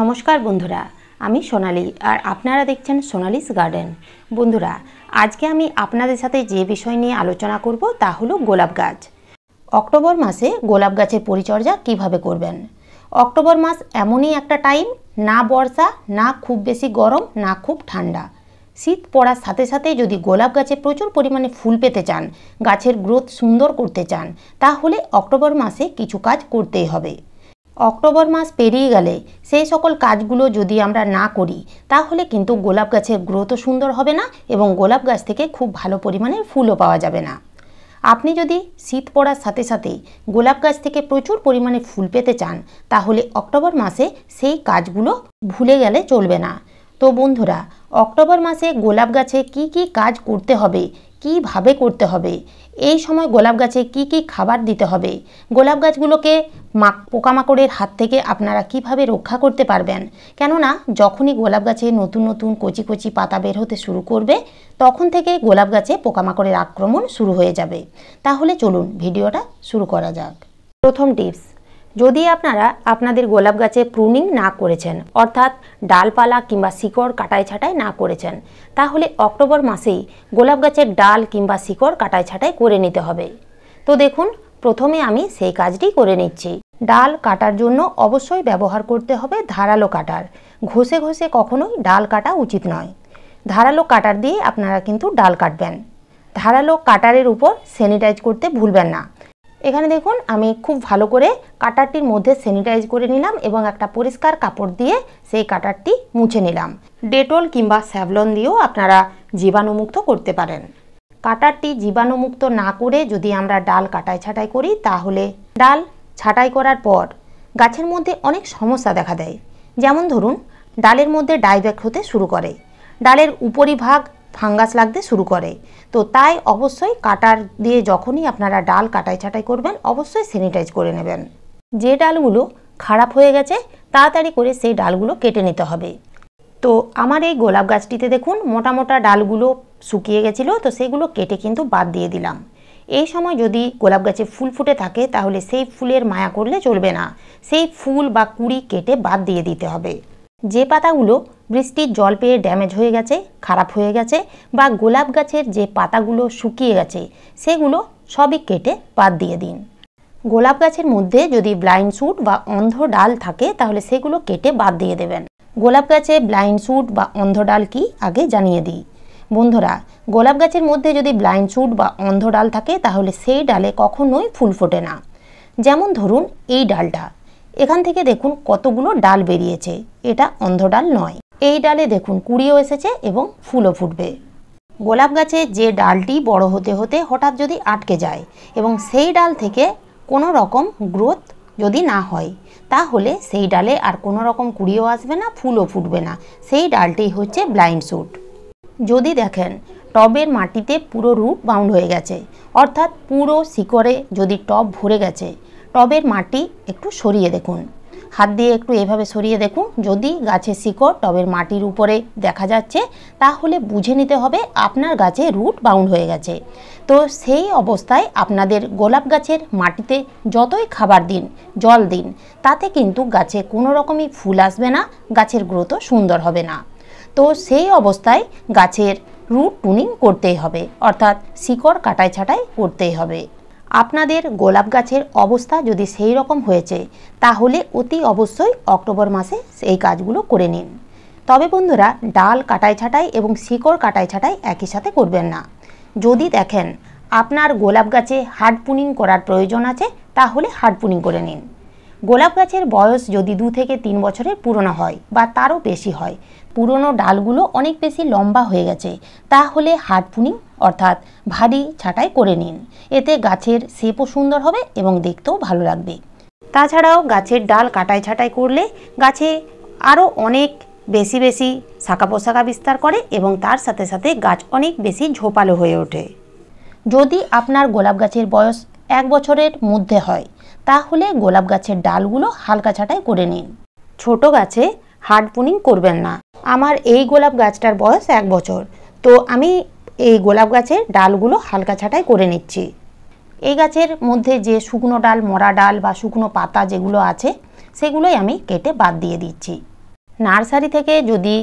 নমস্কার বন্ধুরা আমি সোনালি আর আপনারা দেখছেন সোনালিস গার্ডেন বন্ধুরা আজকে আমি আপনাদের সাথে যে বিষয় নিয়ে আলোচনা করব তা হলো গোলাপ গাছ অক্টোবর মাসে গোলাপ গাছের পরিচর্যা কিভাবে করবেন অক্টোবর মাস এমনই একটা টাইম না বর্ষা না খুব বেশি গরম না খুব ঠান্ডা শীত পড়ার সাথে সাথে যদি গোলাপ গাছে প্রচুর পরিমাণে ফুল পেতে চান গাছের গ্রোথ সুন্দর করতে চান তাহলে অক্টোবর মাসে কিছু কাজ করতেই হবে অক্টোবর মাস পেরিয়ে গেলে সেই সকল কাজগুলো যদি আমরা না করি তাহলে কিন্তু গোলাপ গাছের গ্রোথও সুন্দর হবে না এবং গোলাপ গাছ থেকে খুব ভালো পরিমাণে ফুলও পাওয়া যাবে না আপনি যদি শীত পড়ার সাথে সাথে গোলাপ গাছ থেকে প্রচুর পরিমাণে ফুল পেতে চান তাহলে অক্টোবর মাসে সেই কাজগুলো ভুলে গেলে চলবে না তো বন্ধুরা অক্টোবর মাসে গোলাপ গাছে কি কি কাজ করতে হবে কিভাবে করতে হবে এই সময় গোলাপ গাছে কি কি খাবার দিতে হবে গোলাপ গাছগুলোকে মাক পোকামাকড়ের হাত থেকে আপনারা কিভাবে রক্ষা করতে পারবেন কেননা যখনই গোলাপ গাছে নতুন নতুন কচি কচি পাতা বের হতে শুরু করবে তখন থেকে গোলাপ গাছে পোকামাকড়ের আক্রমণ শুরু হয়ে যাবে তাহলে চলুন ভিডিওটা শুরু করা যাক প্রথম টিপস যদি আপনারা আপনাদের গোলাপ গাছে প্রুনিং না করেছেন অর্থাৎ ডালপালা কিংবা শিকড় কাটাই ছাঁটাই না করেছেন তাহলে অক্টোবর মাসেই গোলাপ গাছের ডাল কিংবা শিকড় কাটাই ছাঁটাই করে নিতে হবে তো দেখুন প্রথমে আমি সেই কাজটি করে নিচ্ছি ডাল কাটার জন্য অবশ্যই ব্যবহার করতে হবে ধারালো কাটার ঘষে ঘষে কখনোই ডাল কাটা উচিত নয় ধারালো কাটার দিয়ে আপনারা কিন্তু ডাল কাটবেন ধারালো কাটারের উপর স্যানিটাইজ করতে ভুলবেন না এখানে দেখুন আমি খুব ভালো করে কাটারটির মধ্যে স্যানিটাইজ করে নিলাম এবং একটা পরিষ্কার কাপড় দিয়ে সেই কাটারটি মুছে নিলাম ডেটল কিংবা স্যাভলন দিয়েও আপনারা জীবাণুমুক্ত করতে পারেন কাটারটি জীবাণুমুক্ত না করে যদি আমরা ডাল কাটাই ছাঁটাই করি তাহলে ডাল ছাঁটাই করার পর গাছের মধ্যে অনেক সমস্যা দেখা দেয় যেমন ধরুন ডালের মধ্যে ডাইব্যাক হতে শুরু করে ডালের উপরিভাগ ফাঙ্গাস লাগতে শুরু করে তো তাই অবশ্যই কাটার দিয়ে যখনই আপনারা ডাল কাটাই ছাটাই করবেন অবশ্যই স্যানিটাইজ করে নেবেন যে ডালগুলো খারাপ হয়ে গেছে তাড়াতাড়ি করে সেই ডালগুলো কেটে নিতে হবে তো আমার এই গোলাপ গাছটিতে দেখুন মোটা মোটা ডালগুলো শুকিয়ে গেছিলো তো সেগুলো কেটে কিন্তু বাদ দিয়ে দিলাম এই সময় যদি গোলাপ গাছে ফুল ফুটে থাকে তাহলে সেই ফুলের মায়া করলে চলবে না সেই ফুল বা কুড়ি কেটে বাদ দিয়ে দিতে হবে যে পাতাগুলো বৃষ্টির জল পেয়ে ড্যামেজ হয়ে গেছে খারাপ হয়ে গেছে বা গোলাপ গাছের যে পাতাগুলো শুকিয়ে গেছে সেগুলো সবই কেটে বাদ দিয়ে দিন গোলাপ গাছের মধ্যে যদি ব্লাইন্ড স্যুট বা অন্ধ ডাল থাকে তাহলে সেগুলো কেটে বাদ দিয়ে দেবেন গোলাপ গাছে ব্লাইন্ড স্যুট বা অন্ধ ডাল কি আগে জানিয়ে দিই বন্ধুরা গোলাপ গাছের মধ্যে যদি ব্লাইন্ড স্যুট বা অন্ধ ডাল থাকে তাহলে সেই ডালে কখনোই ফুল ফোটে না যেমন ধরুন এই ডালটা এখান থেকে দেখুন কতগুলো ডাল বেরিয়েছে এটা অন্ধ ডাল নয় এই ডালে দেখুন কুড়িও এসেছে এবং ফুলও ফুটবে গোলাপ গাছে যে ডালটি বড় হতে হতে হঠাৎ যদি আটকে যায় এবং সেই ডাল থেকে কোনো রকম গ্রোথ যদি না হয় তাহলে সেই ডালে আর কোনো রকম কুড়িও আসবে না ফুলও ফুটবে না সেই ডালটি হচ্ছে ব্লাইন্ড শ্যুট যদি দেখেন টবের মাটিতে পুরো রুট বাউন্ড হয়ে গেছে অর্থাৎ পুরো শিকড়ে যদি টব ভরে গেছে টবের মাটি একটু সরিয়ে দেখুন হাত দিয়ে একটু এভাবে সরিয়ে দেখুন যদি গাছের শিকড় টবের মাটির উপরে দেখা যাচ্ছে তাহলে বুঝে নিতে হবে আপনার গাছে রুট বাউন্ড হয়ে গেছে তো সেই অবস্থায় আপনাদের গোলাপ গাছের মাটিতে যতই খাবার দিন জল দিন তাতে কিন্তু গাছে কোনো রকমই ফুল আসবে না গাছের গ্রোথও সুন্দর হবে না তো সেই অবস্থায় গাছের রুট টুনিং করতেই হবে অর্থাৎ শিকড় কাটাই ছাটাই করতেই হবে আপনাদের গোলাপ গাছের অবস্থা যদি সেই রকম হয়েছে তাহলে অতি অবশ্যই অক্টোবর মাসে এই কাজগুলো করে নিন তবে বন্ধুরা ডাল কাটাই ছাটাই এবং শিকড় কাটাই ছাটাই একই সাথে করবেন না যদি দেখেন আপনার গোলাপ গাছে হার্ড পুনিং করার প্রয়োজন আছে তাহলে হার্ড পুনিং করে নিন গোলাপ গাছের বয়স যদি দু থেকে তিন বছরের পুরনো হয় বা তারও বেশি হয় পুরনো ডালগুলো অনেক বেশি লম্বা হয়ে গেছে তাহলে হার্ড পুনিং অর্থাৎ ভারী ছাঁটাই করে নিন এতে গাছের শেপও সুন্দর হবে এবং দেখতেও ভালো লাগবে তাছাড়াও গাছের ডাল কাটাই ছাঁটাই করলে গাছে আরও অনেক বেশি বেশি শাখা পোশাখা বিস্তার করে এবং তার সাথে সাথে গাছ অনেক বেশি ঝোপালো হয়ে ওঠে যদি আপনার গোলাপ গাছের বয়স এক বছরের মধ্যে হয় তাহলে গোলাপ গাছের ডালগুলো হালকা ছাঁটাই করে নিন ছোট গাছে হার্ড পুনিং করবেন না আমার এই গোলাপ গাছটার বয়স এক বছর তো আমি এই গোলাপ গাছের ডালগুলো হালকা ছাটাই করে নিচ্ছি এই গাছের মধ্যে যে শুকনো ডাল মরা ডাল বা শুকনো পাতা যেগুলো আছে সেগুলোই আমি কেটে বাদ দিয়ে দিচ্ছি নার্সারি থেকে যদি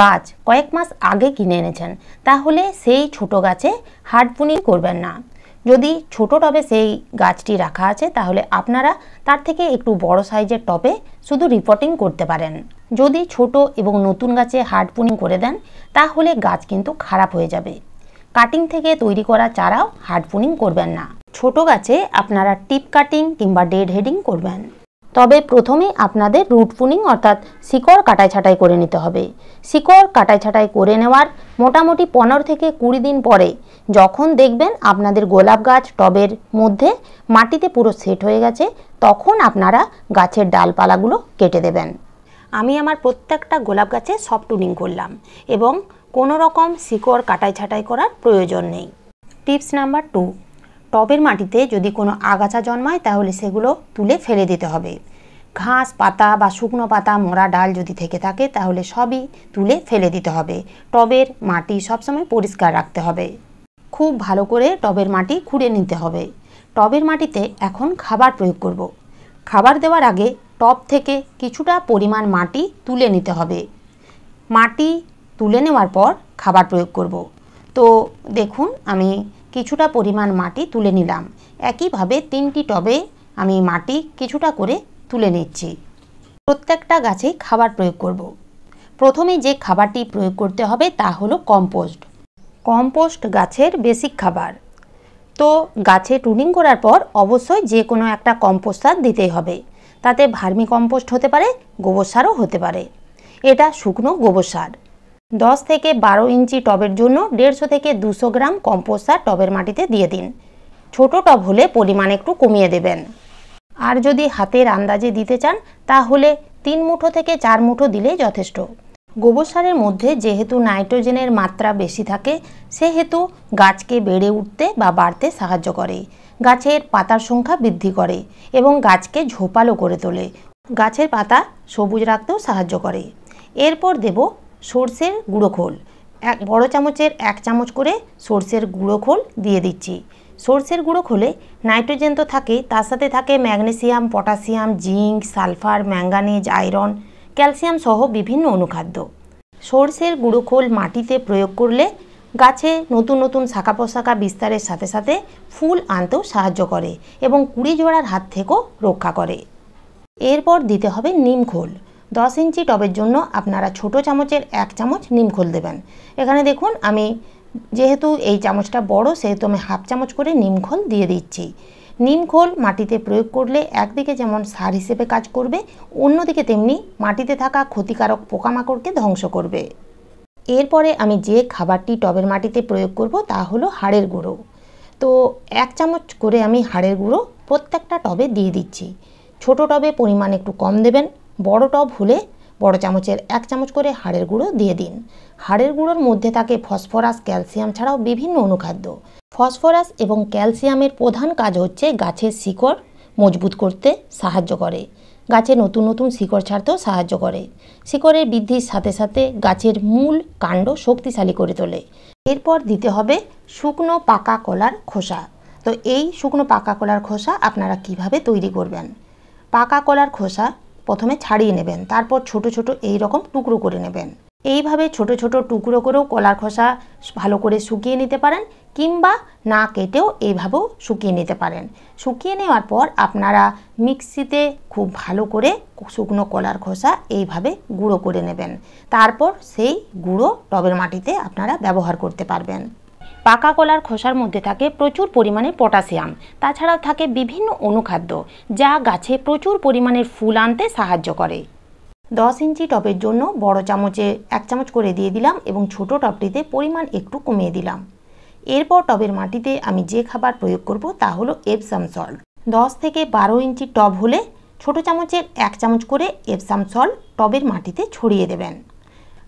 গাছ কয়েক মাস আগে কিনে এনেছেন তাহলে সেই ছোট গাছে হার্ডপুনি করবেন না যদি ছোট টবে সেই গাছটি রাখা আছে তাহলে আপনারা তার থেকে একটু বড় সাইজের টবে শুধু রিপোর্টিং করতে পারেন যদি ছোট এবং নতুন গাছে হার্ড পুনিং করে দেন তাহলে গাছ কিন্তু খারাপ হয়ে যাবে কাটিং থেকে তৈরি করা চারাও হার্ড পুনিং করবেন না ছোট গাছে আপনারা টিপ কাটিং কিংবা ডেড হেডিং করবেন তবে প্রথমে আপনাদের রুট পুনিং অর্থাৎ শিকড় কাটাই ছাটাই করে নিতে হবে শিকড় কাটাই ছাটাই করে নেওয়ার মোটামুটি পনেরো থেকে কুড়ি দিন পরে যখন দেখবেন আপনাদের গোলাপ গাছ টবের মধ্যে মাটিতে পুরো সেট হয়ে গেছে তখন আপনারা গাছের ডালপালাগুলো কেটে দেবেন আমি আমার প্রত্যেকটা গোলাপ গাছে সব টুনিং করলাম এবং কোনো রকম শিকড় কাটাই ছাটাই করার প্রয়োজন নেই টিপস নাম্বার টু টবের মাটিতে যদি কোনো আগাছা জন্মায় তাহলে সেগুলো তুলে ফেলে দিতে হবে ঘাস পাতা বা শুকনো পাতা মরা ডাল যদি থেকে থাকে তাহলে সবই তুলে ফেলে দিতে হবে টবের মাটি সবসময় পরিষ্কার রাখতে হবে খুব ভালো করে টবের মাটি খুঁড়ে নিতে হবে টবের মাটিতে এখন খাবার প্রয়োগ করব। খাবার দেওয়ার আগে টব থেকে কিছুটা পরিমাণ মাটি তুলে নিতে হবে মাটি তুলে নেওয়ার পর খাবার প্রয়োগ করব। তো দেখুন আমি কিছুটা পরিমাণ মাটি তুলে নিলাম একইভাবে তিনটি টবে আমি মাটি কিছুটা করে তুলে নিচ্ছি প্রত্যেকটা গাছে খাবার প্রয়োগ করব। প্রথমে যে খাবারটি প্রয়োগ করতে হবে তা হলো কম্পোস্ট কম্পোস্ট গাছের বেসিক খাবার তো গাছে টুনিং করার পর অবশ্যই যে কোনো একটা কম্পোস্ট সার দিতেই হবে তাতে ভার্মি কম্পোস্ট হতে পারে গোবর সারও হতে পারে এটা শুকনো গোবর সার দশ থেকে বারো ইঞ্চি টবের জন্য দেড়শো থেকে দুশো গ্রাম কম্পোস্ট সার টবের মাটিতে দিয়ে দিন ছোট টব হলে পরিমাণ একটু কমিয়ে দেবেন আর যদি হাতের আন্দাজে দিতে চান তাহলে তিন মুঠো থেকে চার মুঠো দিলে যথেষ্ট গোবর সারের মধ্যে যেহেতু নাইট্রোজেনের মাত্রা বেশি থাকে সেহেতু গাছকে বেড়ে উঠতে বা বাড়তে সাহায্য করে গাছের পাতার সংখ্যা বৃদ্ধি করে এবং গাছকে ঝোপালো করে তোলে গাছের পাতা সবুজ রাখতেও সাহায্য করে এরপর দেব সর্ষের গুঁড়ো খোল এক বড় চামচের এক চামচ করে সর্ষের গুঁড়ো খোল দিয়ে দিচ্ছি সর্ষের গুঁড়ো খোলে নাইট্রোজেন তো থাকে তার সাথে থাকে magnesium potassium zinc sulphur manganese iron calcium সহ বিভিন্ন অনুখাদ্য সর্ষের গুঁড়ো খোল মাটিতে প্রয়োগ করলে গাছে নতুন নতুন শাখা পোশাখা বিস্তারের সাথে সাথে ফুল আনতেও সাহায্য করে এবং কুড়ি জোড়ার হাত থেকেও রক্ষা করে এরপর দিতে হবে নিম খোল দশ ইঞ্চি টবের জন্য আপনারা ছোট চামচের এক চামচ নিমখোল দেবেন এখানে দেখুন আমি যেহেতু এই চামচটা বড় সেহেতু আমি হাফ চামচ করে নিমখোল দিয়ে দিচ্ছি নিমখোল মাটিতে প্রয়োগ করলে একদিকে যেমন সার হিসেবে কাজ করবে অন্যদিকে তেমনি মাটিতে থাকা ক্ষতিকারক পোকামাকড়কে ধ্বংস করবে এরপরে আমি যে খাবারটি টবের মাটিতে প্রয়োগ করব তা হলো হাড়ের গুঁড়ো তো এক চামচ করে আমি হাড়ের গুঁড়ো প্রত্যেকটা টবে দিয়ে দিচ্ছি ছোট টবে পরিমাণ একটু কম দেবেন বড় টব হলে বড় চামচের এক চামচ করে হাড়ের গুঁড়ো দিয়ে দিন হাড়ের গুঁড়োর মধ্যে থাকে ফসফরাস ক্যালসিয়াম ছাড়াও বিভিন্ন অনুখাদ্য ফসফরাস এবং ক্যালসিয়ামের প্রধান কাজ হচ্ছে গাছের শিকড় মজবুত করতে সাহায্য করে গাছে নতুন নতুন শিকড় ছাড়তেও সাহায্য করে শিকড়ের বৃদ্ধির সাথে সাথে গাছের মূল কাণ্ড শক্তিশালী করে তোলে এরপর দিতে হবে শুকনো পাকা কলার খোসা তো এই শুকনো পাকা কলার খোসা আপনারা কিভাবে তৈরি করবেন পাকা কলার খোসা প্রথমে ছাড়িয়ে নেবেন তারপর ছোট ছোট এই রকম টুকরো করে নেবেন এইভাবে ছোট ছোট টুকরো করেও কলার খোসা ভালো করে শুকিয়ে নিতে পারেন কিংবা না কেটেও এইভাবেও শুকিয়ে নিতে পারেন শুকিয়ে নেওয়ার পর আপনারা মিক্সিতে খুব ভালো করে শুকনো কলার খোসা এইভাবে গুঁড়ো করে নেবেন তারপর সেই গুঁড়ো টবের মাটিতে আপনারা ব্যবহার করতে পারবেন পাকা কলার খোসার মধ্যে থাকে প্রচুর পরিমাণে পটাশিয়াম তাছাড়াও থাকে বিভিন্ন অনুখাদ্য যা গাছে প্রচুর পরিমাণের ফুল আনতে সাহায্য করে দশ ইঞ্চি টবের জন্য বড় চামচে এক চামচ করে দিয়ে দিলাম এবং ছোট টবটিতে পরিমাণ একটু কমিয়ে দিলাম এরপর টবের মাটিতে আমি যে খাবার প্রয়োগ করব তা হলো এপসাম সল্ট দশ থেকে বারো ইঞ্চি টব হলে ছোট চামচের এক চামচ করে এপসাম সল্ট টবের মাটিতে ছড়িয়ে দেবেন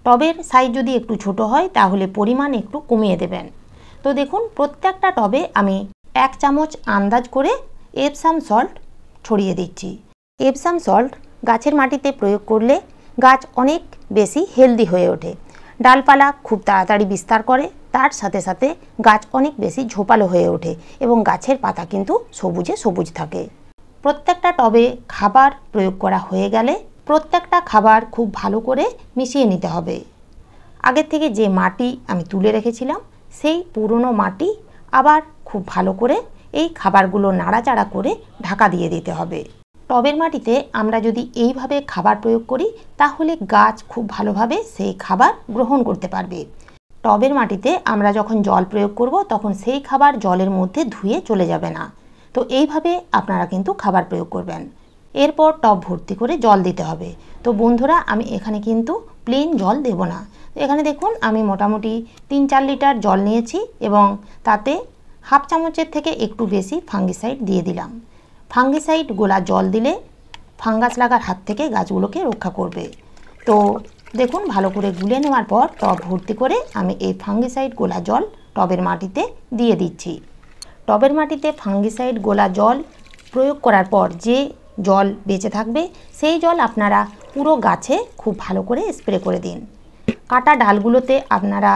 টবের সাইজ যদি একটু ছোট হয় তাহলে পরিমাণ একটু কমিয়ে দেবেন তো দেখুন প্রত্যেকটা টবে আমি এক চামচ আন্দাজ করে এপসাম সল্ট ছড়িয়ে দিচ্ছি এপসাম সল্ট গাছের মাটিতে প্রয়োগ করলে গাছ অনেক বেশি হেলদি হয়ে ওঠে ডালপালা খুব তাড়াতাড়ি বিস্তার করে তার সাথে সাথে গাছ অনেক বেশি ঝোপালো হয়ে ওঠে এবং গাছের পাতা কিন্তু সবুজে সবুজ থাকে প্রত্যেকটা টবে খাবার প্রয়োগ করা হয়ে গেলে প্রত্যেকটা খাবার খুব ভালো করে মিশিয়ে নিতে হবে আগের থেকে যে মাটি আমি তুলে রেখেছিলাম সেই পুরনো মাটি আবার খুব ভালো করে এই খাবারগুলো নাড়াচাড়া করে ঢাকা দিয়ে দিতে হবে টবের মাটিতে আমরা যদি এইভাবে খাবার প্রয়োগ করি তাহলে গাছ খুব ভালোভাবে সেই খাবার গ্রহণ করতে পারবে টবের মাটিতে আমরা যখন জল প্রয়োগ করব তখন সেই খাবার জলের মধ্যে ধুয়ে চলে যাবে না তো এইভাবে আপনারা কিন্তু খাবার প্রয়োগ করবেন এরপর টব ভর্তি করে জল দিতে হবে তো বন্ধুরা আমি এখানে কিন্তু প্লেন জল দেব না এখানে দেখুন আমি মোটামুটি তিন চার লিটার জল নিয়েছি এবং তাতে হাফ চামচের থেকে একটু বেশি ফাঙ্গিসাইড দিয়ে দিলাম ফাঙ্গিসাইড গোলা জল দিলে ফাঙ্গাস লাগার হাত থেকে গাছগুলোকে রক্ষা করবে তো দেখুন ভালো করে গুলে নেওয়ার পর টব ভর্তি করে আমি এই ফাঙ্গিসাইড গোলা জল টবের মাটিতে দিয়ে দিচ্ছি টবের মাটিতে ফাঙ্গিসাইড গোলা জল প্রয়োগ করার পর যে জল বেঁচে থাকবে সেই জল আপনারা পুরো গাছে খুব ভালো করে স্প্রে করে দিন কাটা ডালগুলোতে আপনারা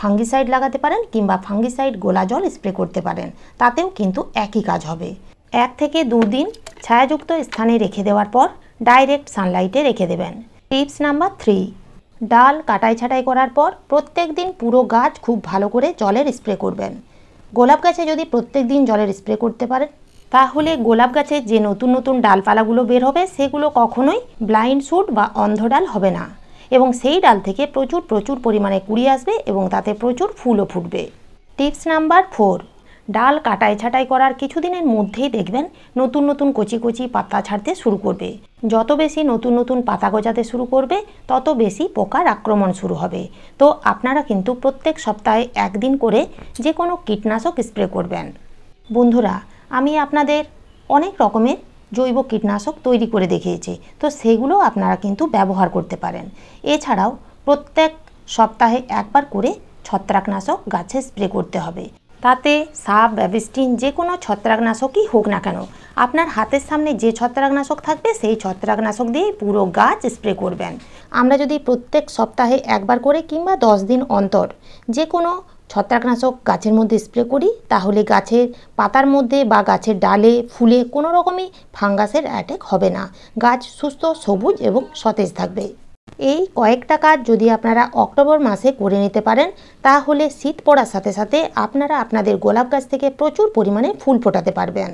ফাঙ্গিসাইড লাগাতে পারেন কিংবা ফাঙ্গিসাইড গোলা জল স্প্রে করতে পারেন তাতেও কিন্তু একই কাজ হবে এক থেকে দুদিন ছায়াযুক্ত স্থানে রেখে দেওয়ার পর ডাইরেক্ট সানলাইটে রেখে দেবেন টিপস নাম্বার থ্রি ডাল কাটাই ছাটাই করার পর প্রত্যেক দিন পুরো গাছ খুব ভালো করে জলের স্প্রে করবেন গোলাপ গাছে যদি প্রত্যেক দিন জলের স্প্রে করতে পারেন তাহলে গোলাপ গাছে যে নতুন নতুন ডালপালাগুলো বের হবে সেগুলো কখনোই ব্লাইন্ড শুট বা অন্ধ ডাল হবে না এবং সেই ডাল থেকে প্রচুর প্রচুর পরিমাণে কুড়ি আসবে এবং তাতে প্রচুর ফুলও ফুটবে টিপস নাম্বার ফোর ডাল কাটাই ছাটাই করার কিছুদিনের মধ্যেই দেখবেন নতুন নতুন কচি কচি পাতা ছাড়তে শুরু করবে যত বেশি নতুন নতুন পাতা গজাতে শুরু করবে তত বেশি পোকার আক্রমণ শুরু হবে তো আপনারা কিন্তু প্রত্যেক সপ্তাহে একদিন করে যে কোনো কীটনাশক স্প্রে করবেন বন্ধুরা আমি আপনাদের অনেক রকমের জৈব কীটনাশক তৈরি করে দেখিয়েছে তো সেগুলো আপনারা কিন্তু ব্যবহার করতে পারেন এছাড়াও প্রত্যেক সপ্তাহে একবার করে ছত্রাকনাশক গাছে স্প্রে করতে হবে তাতে সাপ ব্যাবিস্টিন যে কোনো ছত্রাকনাশকই হোক না কেন আপনার হাতের সামনে যে ছত্রাকনাশক থাকবে সেই ছত্রাকনাশক দিয়ে পুরো গাছ স্প্রে করবেন আমরা যদি প্রত্যেক সপ্তাহে একবার করে কিংবা দশ দিন অন্তর যে কোনো ছত্রাকনাশক গাছের মধ্যে স্প্রে করি তাহলে গাছের পাতার মধ্যে বা গাছের ডালে ফুলে কোনো রকমই ফাঙ্গাসের অ্যাটেক হবে না গাছ সুস্থ সবুজ এবং সতেজ থাকবে এই কয়েকটা কাজ যদি আপনারা অক্টোবর মাসে করে নিতে পারেন তাহলে শীত পড়ার সাথে সাথে আপনারা আপনাদের গোলাপ গাছ থেকে প্রচুর পরিমাণে ফুল ফোটাতে পারবেন